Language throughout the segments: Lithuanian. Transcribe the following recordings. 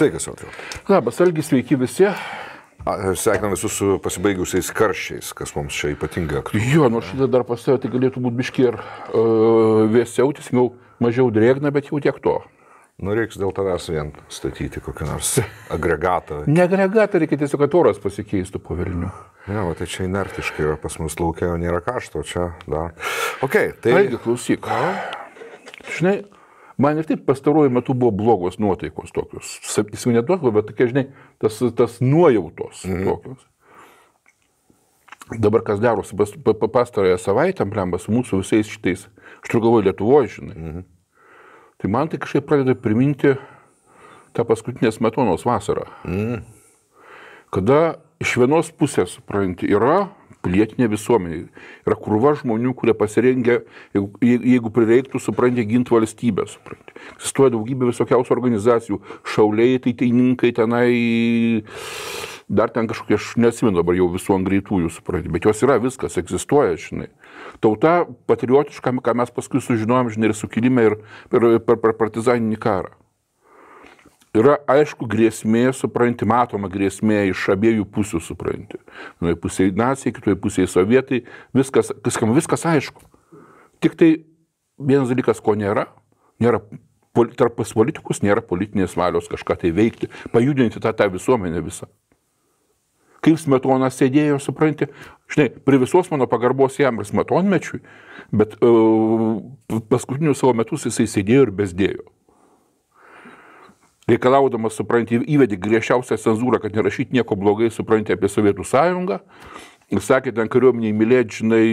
Sveikas, Otriu. Labas, Algi, sveiki visi. Sveikinam visus su pasibaigusiais karščiais, kas mums čia ypatinga. Aktuali. Jo, nors šitą dar pas tai galėtų būti biški ir uh, e, vėsiau, tiesiog mažiau drėgna, bet jau tiek to. Nu, reiks dėl tavęs vien statyti kokią nors agregatą. ne agregatą, reikia tiesiog, kad oras pasikeistų po Vilnių. Ne, o tai čia inertiškai yra pas mus laukia, nėra kašto, čia dar. Ok, tai... Taigi, klausyk. Žinai, Man ir taip pastaruoju metu buvo blogos nuotaikos tokios. Sakysim, ne tokios, bet tokie, žinai, tas, tas nuojautos mhm. tokios. Dabar kas darosi pastarąją savaitę, blembas, mūsų visais šitais, aš turiu galvoje Lietuvoje, žinai. Mhm. Tai man tai kažkaip pradeda priminti tą paskutinę smetonos vasarą. Mhm. Kada iš vienos pusės, prant, yra pilietinė visuomenė. Yra kurva žmonių, kurie pasirengia, jeigu, jeigu prireiktų, suprantė, ginti valstybę. Suprantė. Egzistuoja daugybė visokiausių organizacijų, šauliai, tai teininkai tenai, dar ten kažkokie, aš nesimenu dabar jau visų ant greitųjų, suprantė, bet jos yra, viskas egzistuoja, žinai. Tauta patriotiška, ką mes paskui sužinojom, žinai, ir sukilime, ir per, per, per partizaninį karą yra aišku grėsmė, supranti, matoma grėsmė iš abiejų pusių, supranti. Vienoje pusėje nacijai, kitoje pusėje sovietai, viskas, viskam, viskas aišku. Tik tai vienas dalykas, ko nėra, nėra tarp pas politikus, nėra politinės valios kažką tai veikti, pajudinti tą, tą visuomenę visą. Kaip smetonas sėdėjo, supranti, žinai, prie visos mano pagarbos jam ir smetonmečiui, bet uh, paskutinius savo metus jisai sėdėjo ir bezdėjo reikalaudamas, supranti, įvedė griežčiausią cenzūrą, kad nerašyti nieko blogai, supranti, apie Sovietų sąjungą. Ir sakė, ten kariuomeniai mylėti, žinai,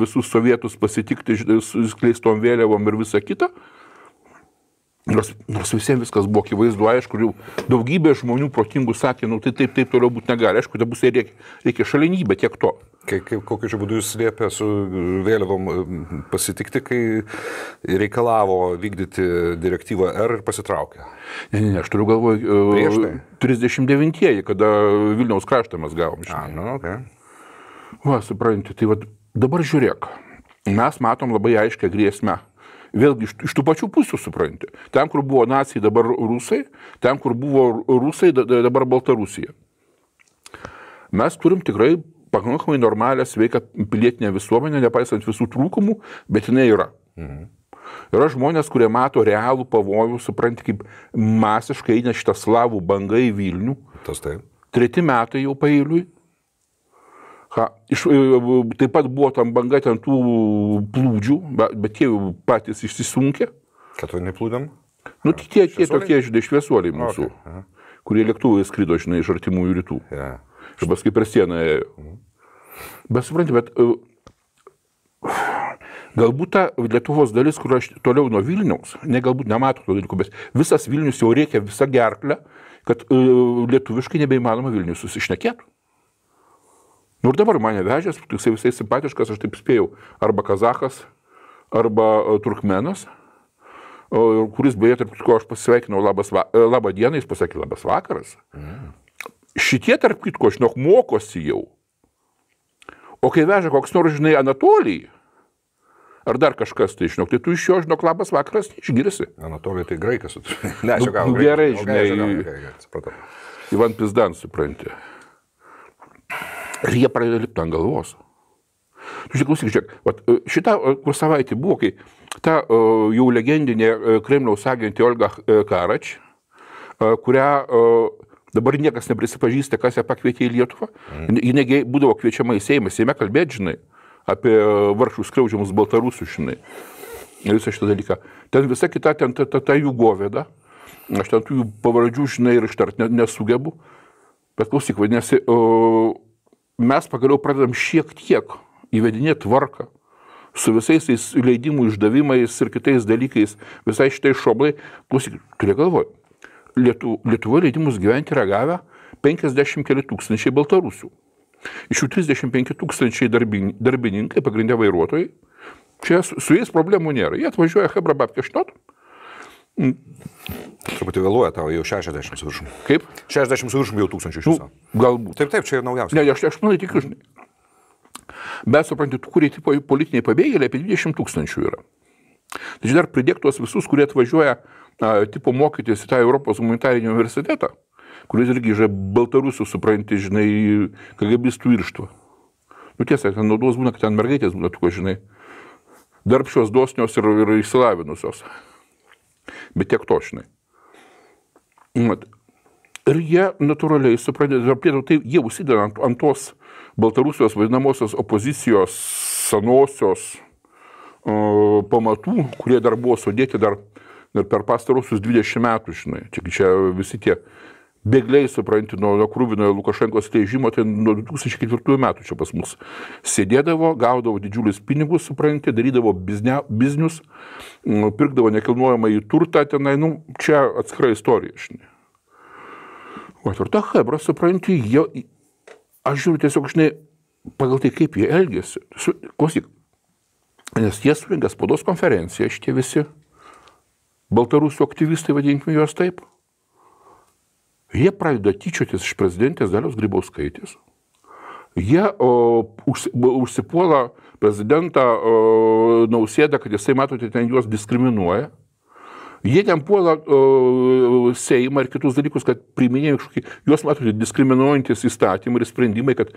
visus sovietus pasitikti, žinai, skleistom vėliavom ir visa kita. Nors, nors visiems viskas buvo akivaizdu, aišku, jau daugybė žmonių protingų sakė, nu tai taip, taip toliau būti negali, aišku, tai bus reikia, reikia šalinybė, tiek to. Kaip, kaip, kokiu čia būdu jūs liepė su vėliavom pasitikti, kai reikalavo vykdyti direktyvą R ir pasitraukė? Ne, ne, ne, aš turiu galvoj, e, tai. 39-ieji, kada Vilniaus kraštą mes gavom. A, nu, okay. Va, suprantate, tai va, dabar žiūrėk, mes matom labai aiškę grėsmę vėlgi iš, iš tų pačių pusių supranti. Ten, kur buvo nacijai, dabar rusai, ten, kur buvo rusai, dabar Baltarusija. Mes turim tikrai pakankamai normalią, sveiką pilietinę visuomenę, nepaisant visų trūkumų, bet jinai yra. Mhm. Yra žmonės, kurie mato realų pavojų, supranti, kaip masiškai eina šitą slavų bangą į Vilnių. Tas taip. Treti metai jau pailiui, Ha, iš, e, e, taip pat buvo tam banga ten tų plūdžių, bet, bet tie patys išsisunkė. Kad to neplūdėm? Nu, tik tie, tie tokie, žinai, šviesuoliai mūsų, okay. Aha. kurie lėktuvai skrido, žinai, iš artimųjų rytų. Yeah. Ir paskui per sieną ėjo. Mhm. Bet suprantate, bet uh, galbūt ta Lietuvos dalis, kur aš toliau nuo Vilniaus, ne galbūt nematau to dalyko, bet visas Vilnius jau reikia visą gerklę, kad uh, lietuviškai nebeįmanoma Vilnius susišnekėtų. Nu ir dabar mane vežės, jisai visai simpatiškas, aš taip spėjau, arba kazakas, arba e, turkmenas, kuris beje, tarp kitko, aš pasveikinau labas, va, e, labą dieną, jis pasakė labas vakaras. Mm. Šitie, tarp kitko, aš nok mokosi jau. O kai veža koks nors, žinai, Anatolijai, ar dar kažkas, tai žinok, tai tu iš jo, žinok, labas vakaras, išgirsi. Anatolija tai graikas, tu. Ne, nu, aš jau nu gavau. Gerai, žinai. Gerai, supratau. Ivan Pizdan, supranti. Ir jie pradėjo lipti ant galvos. Tu nu, žiūrėk, žiūrėk, vat, e, šitą e, kur savaitę buvo, kai ta e, jau legendinė Kremliaus agentė Olga Karač, kurią dabar niekas neprisipažįsta, kas ją pakvietė į Lietuvą, mm. jinai būdavo kviečiama į Seimą, Seime kalbėti, žinai, apie varšų skriaudžiamus baltarusius, žinai, visą šitą dalyką. Ten visa kita, ten ta, ta, ta jų govėda, aš ten tų jų pavardžių, žinai, ir ištart nesugebu, bet klausyk, vadinasi, o, mes pagaliau pradedam šiek tiek įvedinėti tvarką su visais tais leidimų išdavimais ir kitais dalykais, visai šitai šobai, klausyk, turi galvoj, Lietu, Lietuvoje leidimus gyventi yra gavę 50 keli tūkstančiai baltarusių. Iš jų 35 tūkstančiai darbin, darbininkai, pagrindė vairuotojai, čia su, su jais problemų nėra. Jie atvažiuoja Hebra Babkeštot, Mm. Truputį vėluoja tavo jau 60 viršų. Kaip? 60 viršų jau 1000 iš viso. Nu, galbūt. Taip, taip, čia yra naujausia. Ne, aš, aš manau, tik žinai. Bet supranti, tų, kurie tipo politiniai pabėgėliai, apie 20 tūkstančių yra. Tačiau dar pridėk tuos visus, kurie atvažiuoja a, tipo mokytis į tą Europos humanitarinį universitetą, kuris irgi yra baltarusių, supranti, žinai, kagabistų irštvo. Nu tiesa, ten naudos būna, kad ten mergaitės būna, tu ko žinai, darbšios, dosnios ir, ir išsilavinusios. Bet tiek tošnai. Ir jie natūraliai suprantate, tai jie užsideda ant, ant tos Baltarusijos vadinamosios opozicijos senosios uh, pamatų, kurie dar buvo sudėti dar, dar per pastarusius 20 metų, žinai. Čia, čia visi tie bėgliai, supranti, nuo, nuo krūvinojo Lukašenkos teižimo, tai nuo 2004 metų čia pas mus sėdėdavo, gaudavo didžiulius pinigus, supranti, darydavo bizne, biznius, mm, pirkdavo nekilnojamą į turtą tenai, nu, čia atskira istorija, žinai. O ir ta Hebra, supranti, jo, aš žiūriu tiesiog, žinai, pagal tai, kaip jie elgėsi. Su, klausyk, nes jie surinkė spaudos konferenciją, šitie visi baltarusių aktyvistai, vadinkime juos taip. Jie pradeda tyčiotis iš prezidentės Dalios Grybauskaitės. Jie o, užsipuola prezidentą o, nausėdą, kad jisai, matote, ten juos diskriminuoja. Jie ten puola o, Seimą ir kitus dalykus, kad priminėjo kažkokį, juos matote, diskriminuojantis įstatymai ir sprendimai, kad